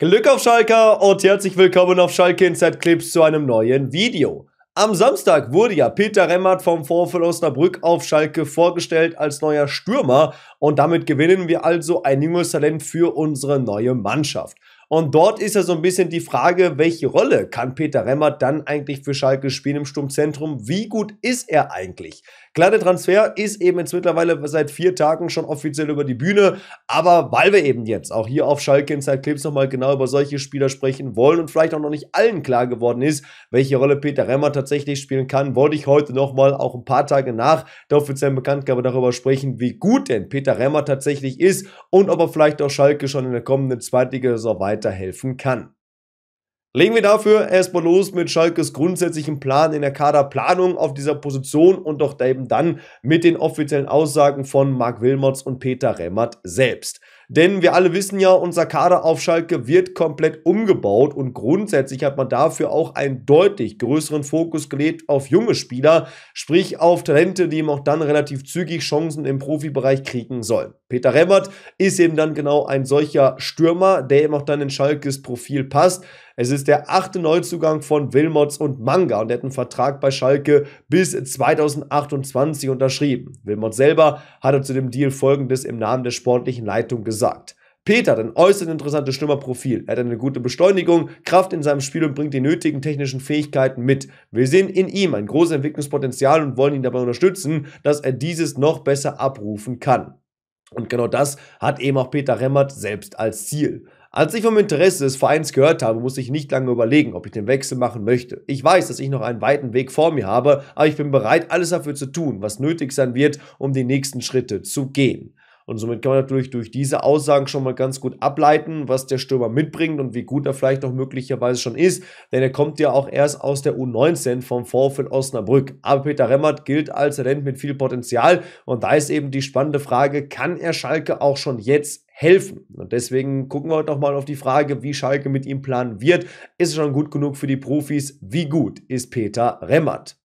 Glück auf Schalke und herzlich willkommen auf Schalke Inside Clips zu einem neuen Video. Am Samstag wurde ja Peter Remmert vom VfL Osnabrück auf Schalke vorgestellt als neuer Stürmer und damit gewinnen wir also ein junges Talent für unsere neue Mannschaft. Und dort ist ja so ein bisschen die Frage, welche Rolle kann Peter Remmert dann eigentlich für Schalke spielen im Sturmzentrum? Wie gut ist er eigentlich? Kleiner Transfer ist eben jetzt mittlerweile seit vier Tagen schon offiziell über die Bühne. Aber weil wir eben jetzt auch hier auf Schalke Inside Clips nochmal genau über solche Spieler sprechen wollen und vielleicht auch noch nicht allen klar geworden ist, welche Rolle Peter Remmer tatsächlich spielen kann, wollte ich heute nochmal auch ein paar Tage nach der offiziellen Bekanntgabe darüber sprechen, wie gut denn Peter Remmer tatsächlich ist und ob er vielleicht auch Schalke schon in der kommenden zweitliga so weiterhelfen kann. Legen wir dafür erstmal los mit Schalkes grundsätzlichen Plan in der Kaderplanung auf dieser Position und doch eben dann mit den offiziellen Aussagen von Marc Wilmots und Peter Remmert selbst. Denn wir alle wissen ja, unser Kader auf Schalke wird komplett umgebaut und grundsätzlich hat man dafür auch einen deutlich größeren Fokus gelegt auf junge Spieler, sprich auf Talente, die ihm auch dann relativ zügig Chancen im Profibereich kriegen sollen. Peter Remmert ist eben dann genau ein solcher Stürmer, der eben auch dann in Schalkes Profil passt. Es ist der achte Neuzugang von Wilmots und Manga und er hat einen Vertrag bei Schalke bis 2028 unterschrieben. Wilmots selber hatte zu dem Deal folgendes im Namen der sportlichen Leitung gesagt. Peter hat ein äußerst interessantes Stürmerprofil. Er hat eine gute Beschleunigung, Kraft in seinem Spiel und bringt die nötigen technischen Fähigkeiten mit. Wir sehen in ihm ein großes Entwicklungspotenzial und wollen ihn dabei unterstützen, dass er dieses noch besser abrufen kann. Und genau das hat eben auch Peter Remmert selbst als Ziel. Als ich vom Interesse des Vereins gehört habe, musste ich nicht lange überlegen, ob ich den Wechsel machen möchte. Ich weiß, dass ich noch einen weiten Weg vor mir habe, aber ich bin bereit, alles dafür zu tun, was nötig sein wird, um die nächsten Schritte zu gehen. Und somit kann man natürlich durch diese Aussagen schon mal ganz gut ableiten, was der Stürmer mitbringt und wie gut er vielleicht auch möglicherweise schon ist. Denn er kommt ja auch erst aus der U19 vom VfL Osnabrück. Aber Peter Remmert gilt als Talent mit viel Potenzial. Und da ist eben die spannende Frage, kann er Schalke auch schon jetzt helfen. Und deswegen gucken wir heute nochmal auf die Frage, wie Schalke mit ihm planen wird. Ist es schon gut genug für die Profis? Wie gut ist Peter Remmert?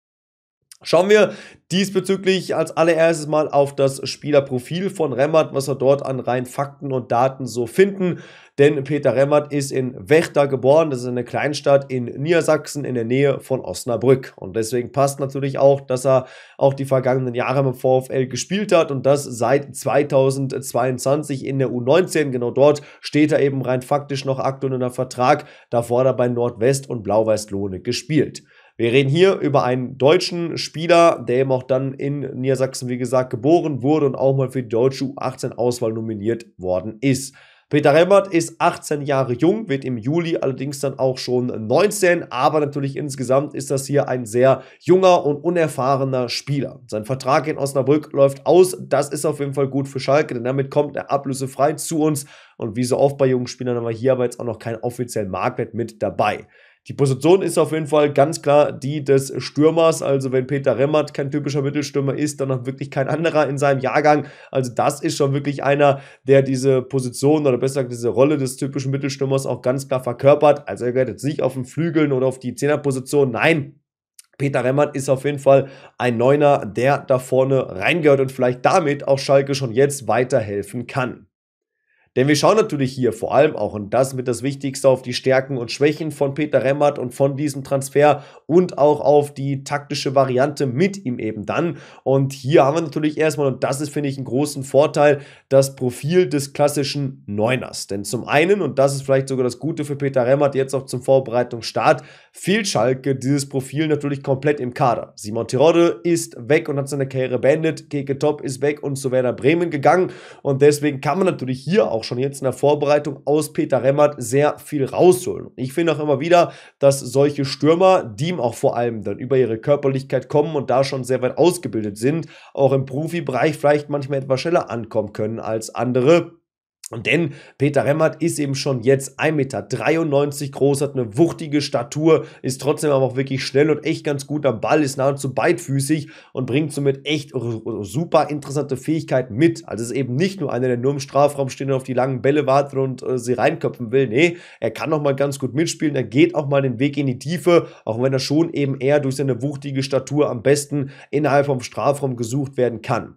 Schauen wir diesbezüglich als allererstes mal auf das Spielerprofil von Remmert, was wir dort an rein Fakten und Daten so finden. Denn Peter Remmert ist in Wächter geboren, das ist eine Kleinstadt in Niedersachsen in der Nähe von Osnabrück. Und deswegen passt natürlich auch, dass er auch die vergangenen Jahre im VfL gespielt hat und das seit 2022 in der U19. Genau dort steht er eben rein faktisch noch aktuell unter Vertrag, davor hat er bei Nordwest und Blau-Weiß-Lohne gespielt. Wir reden hier über einen deutschen Spieler, der eben auch dann in Niedersachsen, wie gesagt, geboren wurde und auch mal für die deutsche U18-Auswahl nominiert worden ist. Peter Remmert ist 18 Jahre jung, wird im Juli allerdings dann auch schon 19, aber natürlich insgesamt ist das hier ein sehr junger und unerfahrener Spieler. Sein Vertrag in Osnabrück läuft aus, das ist auf jeden Fall gut für Schalke, denn damit kommt er ablösefrei zu uns und wie so oft bei jungen Spielern haben wir hier aber jetzt auch noch keinen offiziellen Marktwert mit dabei. Die Position ist auf jeden Fall ganz klar die des Stürmers. Also wenn Peter Remmert kein typischer Mittelstürmer ist, dann auch wirklich kein anderer in seinem Jahrgang. Also das ist schon wirklich einer, der diese Position oder besser gesagt diese Rolle des typischen Mittelstürmers auch ganz klar verkörpert. Also er gehört jetzt nicht auf den Flügeln oder auf die Zehnerposition. Nein, Peter Remmert ist auf jeden Fall ein Neuner, der da vorne reingehört und vielleicht damit auch Schalke schon jetzt weiterhelfen kann. Denn wir schauen natürlich hier vor allem auch, und das mit das Wichtigste, auf die Stärken und Schwächen von Peter Remmert und von diesem Transfer und auch auf die taktische Variante mit ihm eben dann. Und hier haben wir natürlich erstmal, und das ist, finde ich, einen großen Vorteil, das Profil des klassischen Neuners. Denn zum einen, und das ist vielleicht sogar das Gute für Peter Remmert jetzt auch zum Vorbereitungsstart, fehlt Schalke dieses Profil natürlich komplett im Kader. Simon Tirode ist weg und hat seine Karriere beendet, Keke Top ist weg und zu Werder Bremen gegangen. Und deswegen kann man natürlich hier auch schon jetzt in der Vorbereitung aus Peter Remmert sehr viel rausholen. Ich finde auch immer wieder, dass solche Stürmer, die ihm auch vor allem dann über ihre Körperlichkeit kommen und da schon sehr weit ausgebildet sind, auch im Profibereich vielleicht manchmal etwas schneller ankommen können als andere und denn Peter Remmert ist eben schon jetzt 1,93 Meter groß, hat eine wuchtige Statur, ist trotzdem aber auch wirklich schnell und echt ganz gut am Ball, ist nahezu beidfüßig und bringt somit echt super interessante Fähigkeiten mit. Also es ist eben nicht nur einer, der nur im Strafraum steht und auf die langen Bälle wartet und äh, sie reinköpfen will. Nee, er kann auch mal ganz gut mitspielen, er geht auch mal den Weg in die Tiefe, auch wenn er schon eben eher durch seine wuchtige Statur am besten innerhalb vom Strafraum gesucht werden kann.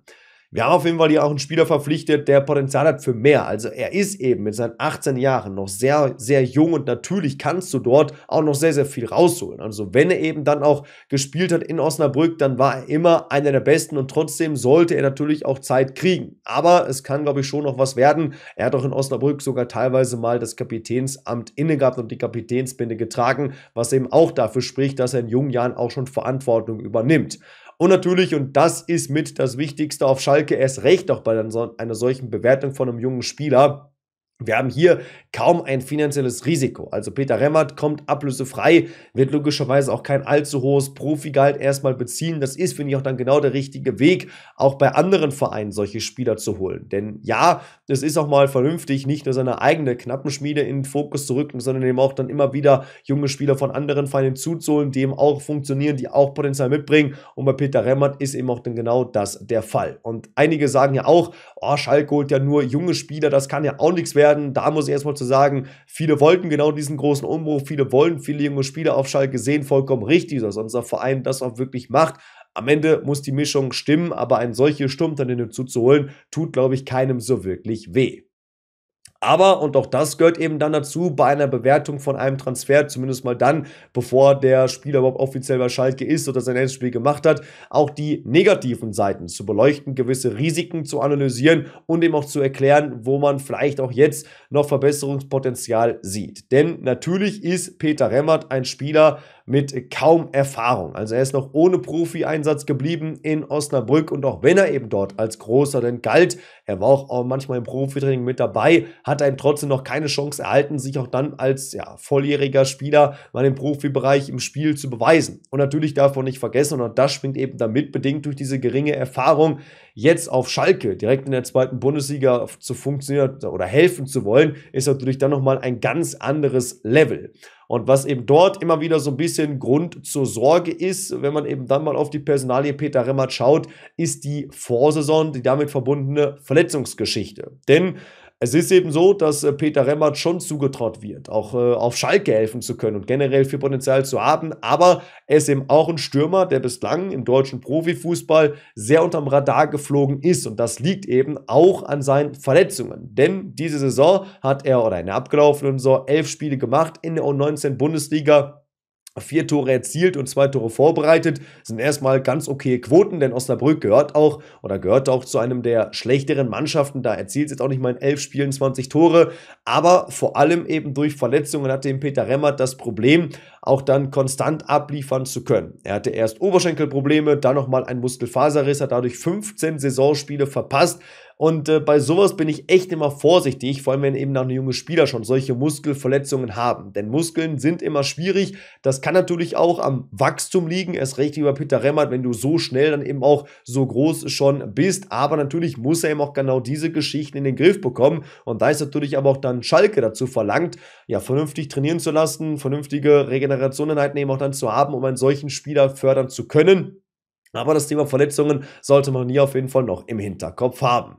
Wir haben auf jeden Fall hier auch einen Spieler verpflichtet, der Potenzial hat für mehr. Also er ist eben mit seinen 18 Jahren noch sehr, sehr jung und natürlich kannst du dort auch noch sehr, sehr viel rausholen. Also wenn er eben dann auch gespielt hat in Osnabrück, dann war er immer einer der Besten und trotzdem sollte er natürlich auch Zeit kriegen. Aber es kann, glaube ich, schon noch was werden. Er hat auch in Osnabrück sogar teilweise mal das Kapitänsamt inne gehabt und die Kapitänsbinde getragen, was eben auch dafür spricht, dass er in jungen Jahren auch schon Verantwortung übernimmt. Und natürlich, und das ist mit das Wichtigste auf Schalke, erst recht auch bei einer solchen Bewertung von einem jungen Spieler, wir haben hier kaum ein finanzielles Risiko. Also Peter Remmert kommt ablösefrei, wird logischerweise auch kein allzu hohes Profigehalt erstmal beziehen. Das ist, finde ich, auch dann genau der richtige Weg, auch bei anderen Vereinen solche Spieler zu holen. Denn ja, es ist auch mal vernünftig, nicht nur seine eigene Knappenschmiede in den Fokus zu rücken, sondern eben auch dann immer wieder junge Spieler von anderen Vereinen zuzuholen, die eben auch funktionieren, die auch Potenzial mitbringen. Und bei Peter Remmert ist eben auch dann genau das der Fall. Und einige sagen ja auch, oh, Schalke holt ja nur junge Spieler, das kann ja auch nichts werden werden. Da muss ich erstmal zu sagen, viele wollten genau diesen großen Umbruch, viele wollen viele junge Spieler auf Schalke sehen, vollkommen richtig, dass unser Verein das auch wirklich macht. Am Ende muss die Mischung stimmen, aber ein solches Sturmtalent zuzuholen, tut, glaube ich, keinem so wirklich weh. Aber, und auch das gehört eben dann dazu, bei einer Bewertung von einem Transfer, zumindest mal dann, bevor der Spieler überhaupt offiziell bei Schalke ist oder sein letztes Spiel gemacht hat, auch die negativen Seiten zu beleuchten, gewisse Risiken zu analysieren und eben auch zu erklären, wo man vielleicht auch jetzt noch Verbesserungspotenzial sieht. Denn natürlich ist Peter Remmert ein Spieler, mit kaum Erfahrung. Also er ist noch ohne Profi-Einsatz geblieben in Osnabrück und auch wenn er eben dort als Großer denn galt, er war auch manchmal im Profitraining mit dabei, hat er eben trotzdem noch keine Chance erhalten, sich auch dann als ja, volljähriger Spieler mal im Profibereich im Spiel zu beweisen. Und natürlich darf man nicht vergessen, und das schwingt eben damit bedingt durch diese geringe Erfahrung, jetzt auf Schalke direkt in der zweiten Bundesliga zu funktionieren oder helfen zu wollen, ist natürlich dann nochmal ein ganz anderes Level. Und was eben dort immer wieder so ein bisschen Grund zur Sorge ist, wenn man eben dann mal auf die Personalie Peter Remmert schaut, ist die Vorsaison, die damit verbundene Verletzungsgeschichte. Denn es ist eben so, dass äh, Peter Remmert schon zugetraut wird, auch äh, auf Schalke helfen zu können und generell viel Potenzial zu haben. Aber er ist eben auch ein Stürmer, der bislang im deutschen Profifußball sehr unterm Radar geflogen ist. Und das liegt eben auch an seinen Verletzungen. Denn diese Saison hat er oder in der abgelaufenen Saison elf Spiele gemacht in der U19-Bundesliga vier Tore erzielt und zwei Tore vorbereitet. sind erstmal ganz okay Quoten, denn Osnabrück gehört auch oder gehört auch zu einem der schlechteren Mannschaften. Da erzielt es jetzt auch nicht mal in elf Spielen 20 Tore. Aber vor allem eben durch Verletzungen hatte dem Peter Remmert das Problem, auch dann konstant abliefern zu können. Er hatte erst Oberschenkelprobleme, dann nochmal ein Muskelfaserriss, hat dadurch 15 Saisonspiele verpasst. Und äh, bei sowas bin ich echt immer vorsichtig, vor allem wenn eben auch junge Spieler schon solche Muskelverletzungen haben. Denn Muskeln sind immer schwierig. Das kann natürlich auch am Wachstum liegen, erst recht über Peter Remmert, wenn du so schnell dann eben auch so groß schon bist. Aber natürlich muss er eben auch genau diese Geschichten in den Griff bekommen. Und da ist natürlich aber auch dann Schalke dazu verlangt, ja, vernünftig trainieren zu lassen, vernünftige Regenerationenheiten eben auch dann zu haben, um einen solchen Spieler fördern zu können. Aber das Thema Verletzungen sollte man hier auf jeden Fall noch im Hinterkopf haben.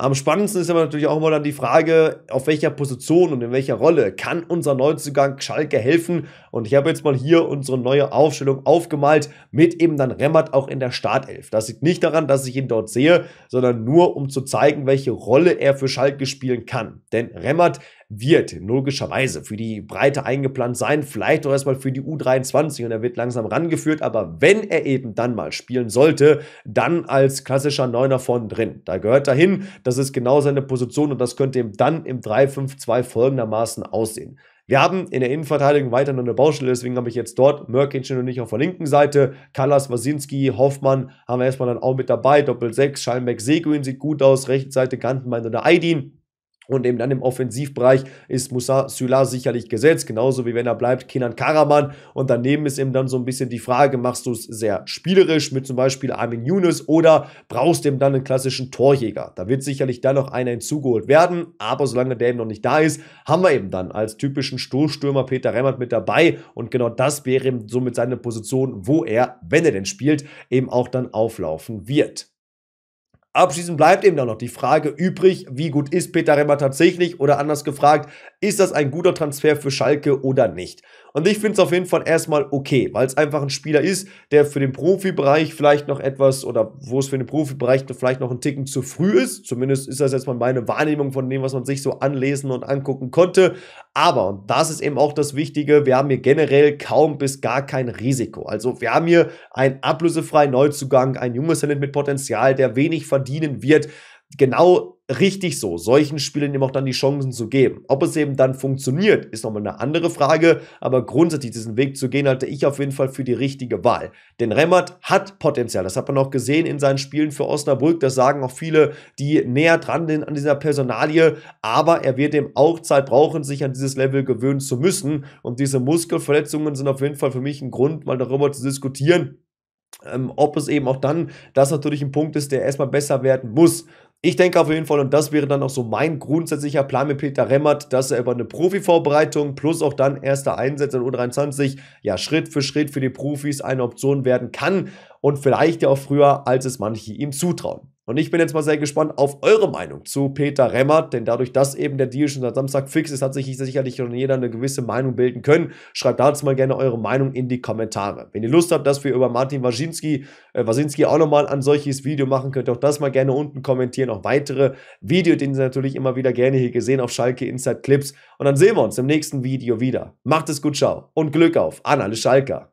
Am spannendsten ist aber natürlich auch immer dann die Frage, auf welcher Position und in welcher Rolle kann unser Neuzugang Schalke helfen? Und ich habe jetzt mal hier unsere neue Aufstellung aufgemalt mit eben dann Remmert auch in der Startelf. Das liegt nicht daran, dass ich ihn dort sehe, sondern nur um zu zeigen, welche Rolle er für Schalke spielen kann. Denn Remmert wird logischerweise für die Breite eingeplant sein, vielleicht auch erstmal für die U23 und er wird langsam rangeführt, aber wenn er eben dann mal spielen sollte, dann als klassischer Neuner von drin. Da gehört er hin, das ist genau seine Position und das könnte ihm dann im 3-5-2 folgendermaßen aussehen. Wir haben in der Innenverteidigung weiter noch eine Baustelle, deswegen habe ich jetzt dort Mörkinchen und nicht auf der linken Seite. Kallas, Wasinski, Hoffmann haben wir erstmal dann auch mit dabei. Doppel 6, Schallenberg, Seguin sieht gut aus. Rechte Seite Gantenbein oder Aydin. Und eben dann im Offensivbereich ist Moussa Syla sicherlich gesetzt, genauso wie wenn er bleibt Kenan Karaman. Und daneben ist eben dann so ein bisschen die Frage, machst du es sehr spielerisch mit zum Beispiel Armin Younes oder brauchst du eben dann einen klassischen Torjäger? Da wird sicherlich dann noch einer hinzugeholt werden, aber solange der eben noch nicht da ist, haben wir eben dann als typischen Stoßstürmer Peter Remmert mit dabei. Und genau das wäre eben somit seine Position, wo er, wenn er denn spielt, eben auch dann auflaufen wird. Abschließend bleibt eben dann noch die Frage übrig, wie gut ist Peter Remmer tatsächlich oder anders gefragt, ist das ein guter Transfer für Schalke oder nicht? Und ich finde es auf jeden Fall erstmal okay, weil es einfach ein Spieler ist, der für den Profibereich vielleicht noch etwas oder wo es für den Profibereich vielleicht noch einen Ticken zu früh ist. Zumindest ist das jetzt mal meine Wahrnehmung von dem, was man sich so anlesen und angucken konnte. Aber, und das ist eben auch das Wichtige, wir haben hier generell kaum bis gar kein Risiko. Also wir haben hier einen ablösefreien Neuzugang, ein junges Talent mit Potenzial, der wenig verdienen wird. Genau richtig so, solchen Spielern eben auch dann die Chancen zu geben. Ob es eben dann funktioniert, ist nochmal eine andere Frage, aber grundsätzlich diesen Weg zu gehen, halte ich auf jeden Fall für die richtige Wahl. Denn Remmert hat Potenzial, das hat man auch gesehen in seinen Spielen für Osnabrück, das sagen auch viele, die näher dran sind an dieser Personalie, aber er wird eben auch Zeit brauchen, sich an dieses Level gewöhnen zu müssen und diese Muskelverletzungen sind auf jeden Fall für mich ein Grund, mal darüber zu diskutieren, ähm, ob es eben auch dann das natürlich ein Punkt ist, der erstmal besser werden muss. Ich denke auf jeden Fall, und das wäre dann auch so mein grundsätzlicher Plan mit Peter Remmert, dass er über eine Profi-Vorbereitung plus auch dann erste Einsätze in U23 ja Schritt für Schritt für die Profis eine Option werden kann und vielleicht ja auch früher, als es manche ihm zutrauen. Und ich bin jetzt mal sehr gespannt auf eure Meinung zu Peter Remmert, denn dadurch, dass eben der Deal schon seit Samstag fix ist, hat sich sicherlich schon jeder eine gewisse Meinung bilden können. Schreibt dazu mal gerne eure Meinung in die Kommentare. Wenn ihr Lust habt, dass wir über Martin Wasinski, äh, auch nochmal ein solches Video machen, könnt ihr auch das mal gerne unten kommentieren. Auch weitere Videos, die ihr natürlich immer wieder gerne hier gesehen auf Schalke Inside Clips. Und dann sehen wir uns im nächsten Video wieder. Macht es gut, ciao und Glück auf an alle Schalker.